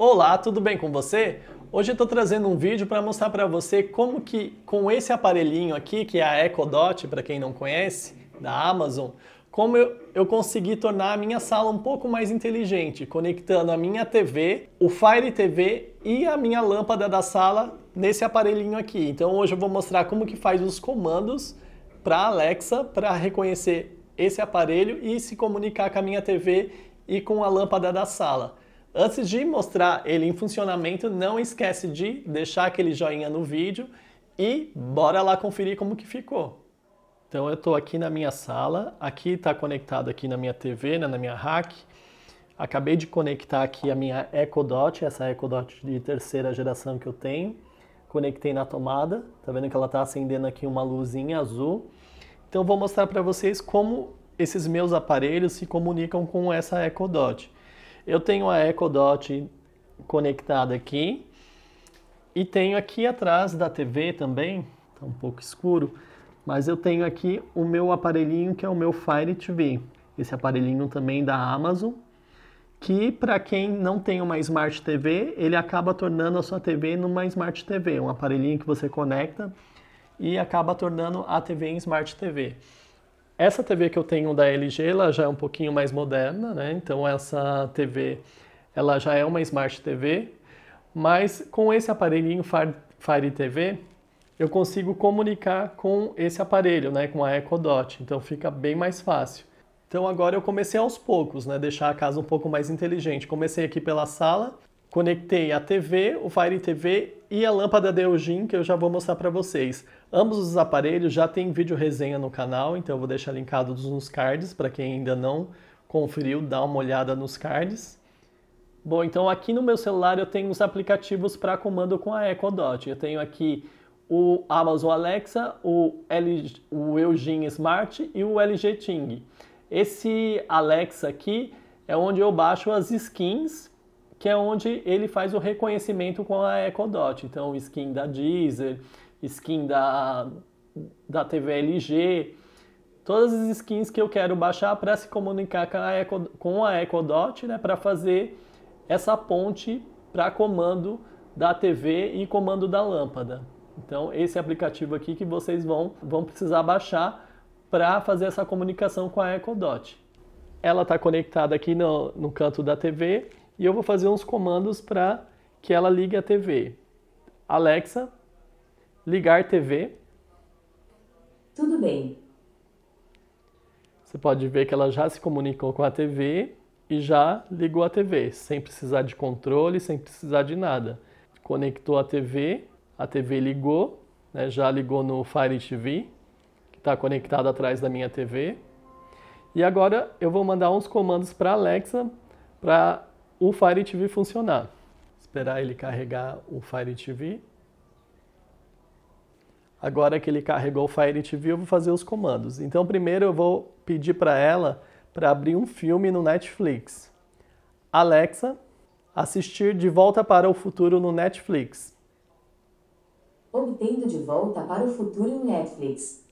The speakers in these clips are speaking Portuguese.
Olá, tudo bem com você? Hoje eu estou trazendo um vídeo para mostrar para você como que com esse aparelhinho aqui, que é a Echo Dot, para quem não conhece, da Amazon, como eu, eu consegui tornar a minha sala um pouco mais inteligente, conectando a minha TV, o Fire TV e a minha lâmpada da sala nesse aparelhinho aqui. Então hoje eu vou mostrar como que faz os comandos para a Alexa para reconhecer esse aparelho e se comunicar com a minha TV e com a lâmpada da sala. Antes de mostrar ele em funcionamento, não esquece de deixar aquele joinha no vídeo e bora lá conferir como que ficou. Então eu estou aqui na minha sala, aqui está conectado aqui na minha TV, né, na minha rack. Acabei de conectar aqui a minha Echo Dot, essa Echo Dot de terceira geração que eu tenho. Conectei na tomada, tá vendo que ela está acendendo aqui uma luzinha azul. Então vou mostrar para vocês como esses meus aparelhos se comunicam com essa Echo Dot. Eu tenho a Echo Dot conectada aqui e tenho aqui atrás da TV também, tá um pouco escuro, mas eu tenho aqui o meu aparelhinho que é o meu Fire TV. Esse aparelhinho também da Amazon, que para quem não tem uma Smart TV, ele acaba tornando a sua TV numa Smart TV, um aparelhinho que você conecta e acaba tornando a TV em Smart TV. Essa TV que eu tenho da LG, ela já é um pouquinho mais moderna, né? Então essa TV, ela já é uma Smart TV, mas com esse aparelhinho Fire TV, eu consigo comunicar com esse aparelho, né, com a Echo Dot, então fica bem mais fácil. Então agora eu comecei aos poucos, né, deixar a casa um pouco mais inteligente. Comecei aqui pela sala, Conectei a TV, o Fire TV e a lâmpada Deogin, que eu já vou mostrar para vocês. Ambos os aparelhos já tem vídeo resenha no canal, então eu vou deixar linkados nos cards, para quem ainda não conferiu, dá uma olhada nos cards. Bom, então aqui no meu celular eu tenho os aplicativos para comando com a Echo Dot. Eu tenho aqui o Amazon Alexa, o, LG, o Smart e o LG Ting. Esse Alexa aqui é onde eu baixo as skins que é onde ele faz o reconhecimento com a Echo Dot. Então, skin da Deezer, skin da, da TV LG, todas as skins que eu quero baixar para se comunicar com a Echo, com a Echo Dot, né, para fazer essa ponte para comando da TV e comando da lâmpada. Então, esse aplicativo aqui que vocês vão, vão precisar baixar para fazer essa comunicação com a Echo Dot. Ela está conectada aqui no, no canto da TV e eu vou fazer uns comandos para que ela ligue a TV. Alexa, ligar TV. Tudo bem. Você pode ver que ela já se comunicou com a TV e já ligou a TV, sem precisar de controle, sem precisar de nada. Conectou a TV, a TV ligou, né, já ligou no Fire TV, que está conectado atrás da minha TV. E agora eu vou mandar uns comandos para Alexa para o Fire TV funcionar. Esperar ele carregar o Fire TV. Agora que ele carregou o Fire TV, eu vou fazer os comandos. Então, primeiro eu vou pedir para ela para abrir um filme no Netflix. Alexa, assistir De Volta para o Futuro no Netflix. Obtendo De Volta para o Futuro no Netflix.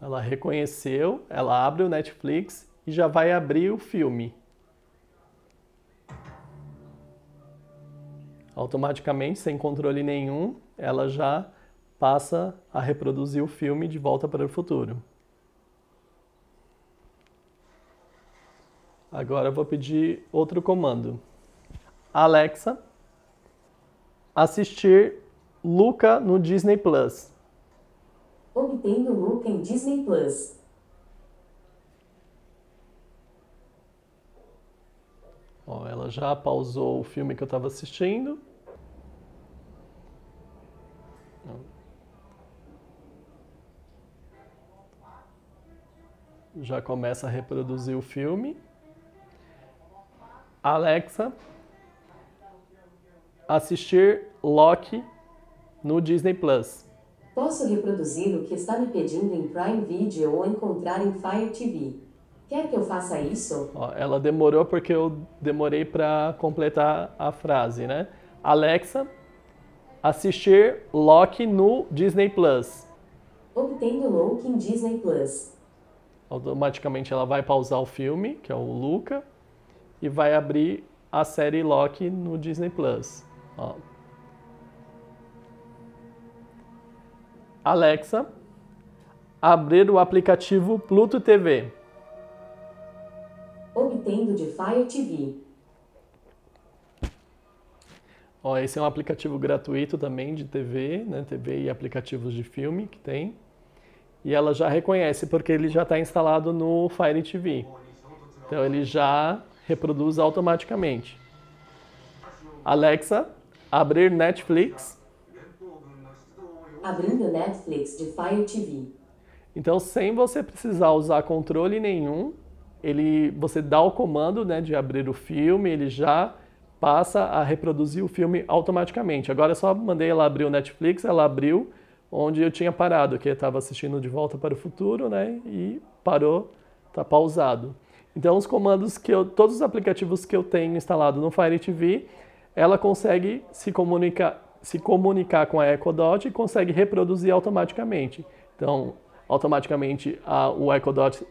Ela reconheceu, ela abre o Netflix e já vai abrir o filme. automaticamente, sem controle nenhum, ela já passa a reproduzir o filme de volta para o futuro. Agora eu vou pedir outro comando. Alexa, assistir Luca no Disney Plus. Obtendo Luca em Disney Plus. Ó, ela já pausou o filme que eu estava assistindo. já começa a reproduzir o filme. Alexa, assistir Loki no Disney Plus. Posso reproduzir o que está me pedindo em Prime Video ou encontrar em Fire TV. Quer que eu faça isso? Ó, ela demorou porque eu demorei para completar a frase, né? Alexa, assistir Loki no Disney Plus. Obtendo Loki em Disney Plus automaticamente ela vai pausar o filme, que é o Luca, e vai abrir a série Loki no Disney Plus. Ó. Alexa, abrir o aplicativo Pluto TV. Obtendo de Fire TV. Ó, esse é um aplicativo gratuito também de TV, né? TV e aplicativos de filme que tem e ela já reconhece porque ele já está instalado no Fire TV. Então ele já reproduz automaticamente. Alexa, abrir Netflix. Abrindo Netflix de Fire TV. Então, sem você precisar usar controle nenhum, ele, você dá o comando né, de abrir o filme, ele já passa a reproduzir o filme automaticamente. Agora eu só mandei ela abrir o Netflix, ela abriu onde eu tinha parado, que eu estava assistindo De Volta para o Futuro, né? E parou, está pausado. Então os comandos que eu, todos os aplicativos que eu tenho instalado no Fire TV, ela consegue se comunicar, se comunicar com a Echo Dot e consegue reproduzir automaticamente. Então, automaticamente a, o Echo Dot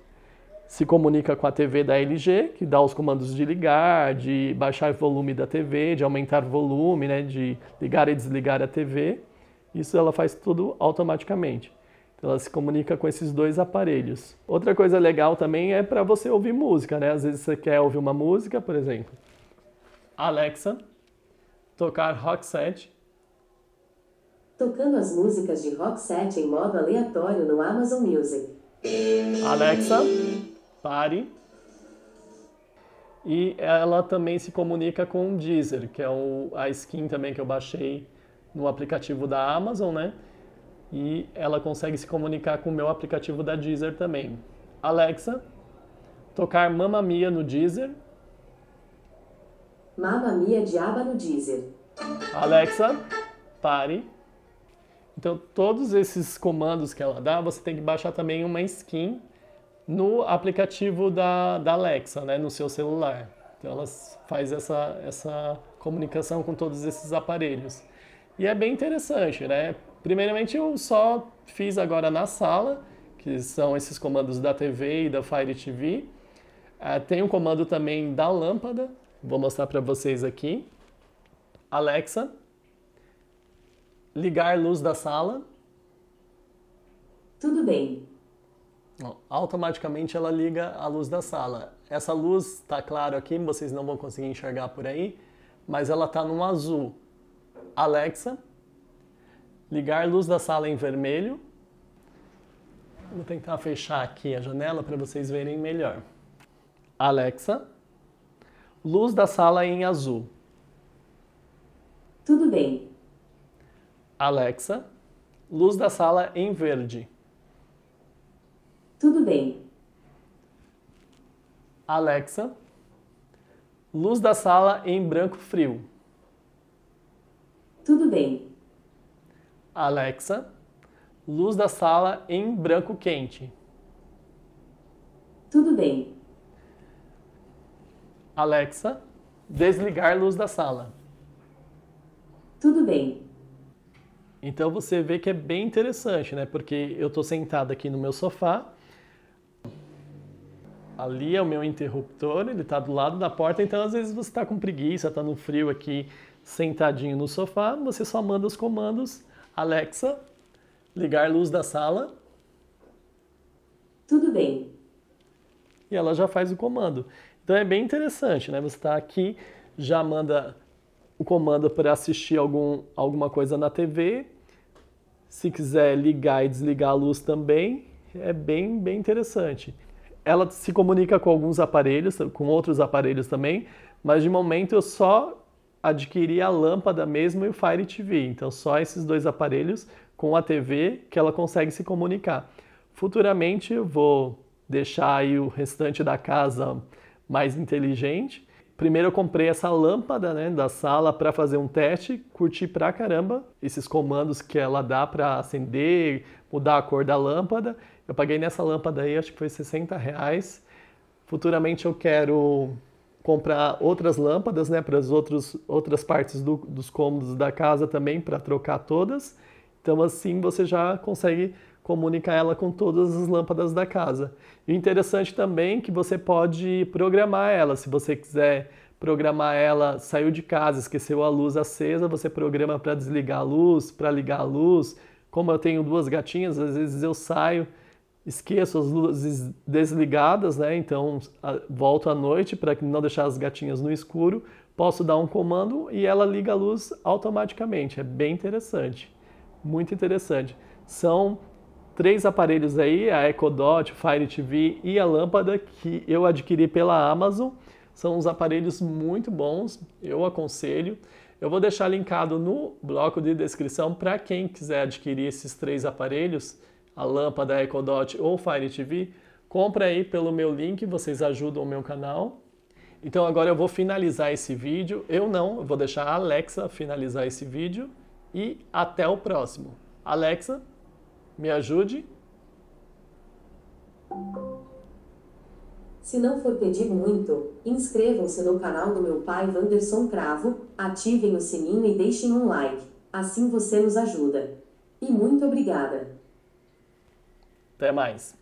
se comunica com a TV da LG, que dá os comandos de ligar, de baixar o volume da TV, de aumentar o volume, né, de ligar e desligar a TV. Isso ela faz tudo automaticamente. Então, ela se comunica com esses dois aparelhos. Outra coisa legal também é para você ouvir música, né? Às vezes você quer ouvir uma música, por exemplo. Alexa, tocar Rock Set. Tocando as músicas de Rock Set em modo aleatório no Amazon Music. Alexa, pare. E ela também se comunica com o Deezer, que é a skin também que eu baixei no aplicativo da Amazon, né? E ela consegue se comunicar com o meu aplicativo da Deezer também. Alexa, tocar Mamma Mia no Deezer. Mamma Mia Diaba no Deezer. Alexa, pare. Então, todos esses comandos que ela dá, você tem que baixar também uma skin no aplicativo da, da Alexa, né, no seu celular. Então, ela faz essa, essa comunicação com todos esses aparelhos. E é bem interessante, né? Primeiramente eu só fiz agora na sala, que são esses comandos da TV e da Fire TV. Ah, tem um comando também da lâmpada, vou mostrar para vocês aqui. Alexa, ligar luz da sala. Tudo bem. Automaticamente ela liga a luz da sala. Essa luz está claro aqui, vocês não vão conseguir enxergar por aí, mas ela está num azul. Alexa, ligar a luz da sala em vermelho. Vou tentar fechar aqui a janela para vocês verem melhor. Alexa, luz da sala em azul. Tudo bem. Alexa, luz da sala em verde. Tudo bem. Alexa, luz da sala em branco frio também. Alexa, luz da sala em branco quente. Tudo bem. Alexa, desligar luz da sala. Tudo bem. Então você vê que é bem interessante, né? Porque eu estou sentado aqui no meu sofá ali é o meu interruptor, ele está do lado da porta, então às vezes você está com preguiça, está no frio aqui, sentadinho no sofá, você só manda os comandos Alexa, ligar luz da sala. Tudo bem. E ela já faz o comando. Então é bem interessante, né? Você está aqui, já manda o comando para assistir algum, alguma coisa na TV. Se quiser ligar e desligar a luz também, é bem, bem interessante ela se comunica com alguns aparelhos, com outros aparelhos também, mas de momento eu só adquiri a lâmpada mesmo e o Fire TV. Então, só esses dois aparelhos com a TV que ela consegue se comunicar. Futuramente, eu vou deixar aí o restante da casa mais inteligente. Primeiro eu comprei essa lâmpada né, da sala para fazer um teste, curti pra caramba esses comandos que ela dá para acender, mudar a cor da lâmpada eu paguei nessa lâmpada aí, acho que foi 60 reais. Futuramente eu quero comprar outras lâmpadas, né, para as outras partes do, dos cômodos da casa também, para trocar todas. Então assim você já consegue comunicar ela com todas as lâmpadas da casa. E interessante também é que você pode programar ela, se você quiser programar ela, saiu de casa, esqueceu a luz acesa, você programa para desligar a luz, para ligar a luz. Como eu tenho duas gatinhas, às vezes eu saio esqueço as luzes desligadas, né? Então volto à noite para não deixar as gatinhas no escuro. Posso dar um comando e ela liga a luz automaticamente. É bem interessante, muito interessante. São três aparelhos aí: a Echo Dot, Fire TV e a lâmpada que eu adquiri pela Amazon. São uns aparelhos muito bons, eu aconselho. Eu vou deixar linkado no bloco de descrição para quem quiser adquirir esses três aparelhos a lâmpada Echo Dot ou Fire TV, compra aí pelo meu link, vocês ajudam o meu canal. Então agora eu vou finalizar esse vídeo. Eu não, eu vou deixar a Alexa finalizar esse vídeo e até o próximo. Alexa, me ajude. Se não for pedir muito, inscrevam-se no canal do meu pai Wanderson Cravo, ativem o sininho e deixem um like. Assim você nos ajuda. E muito obrigada! Até mais.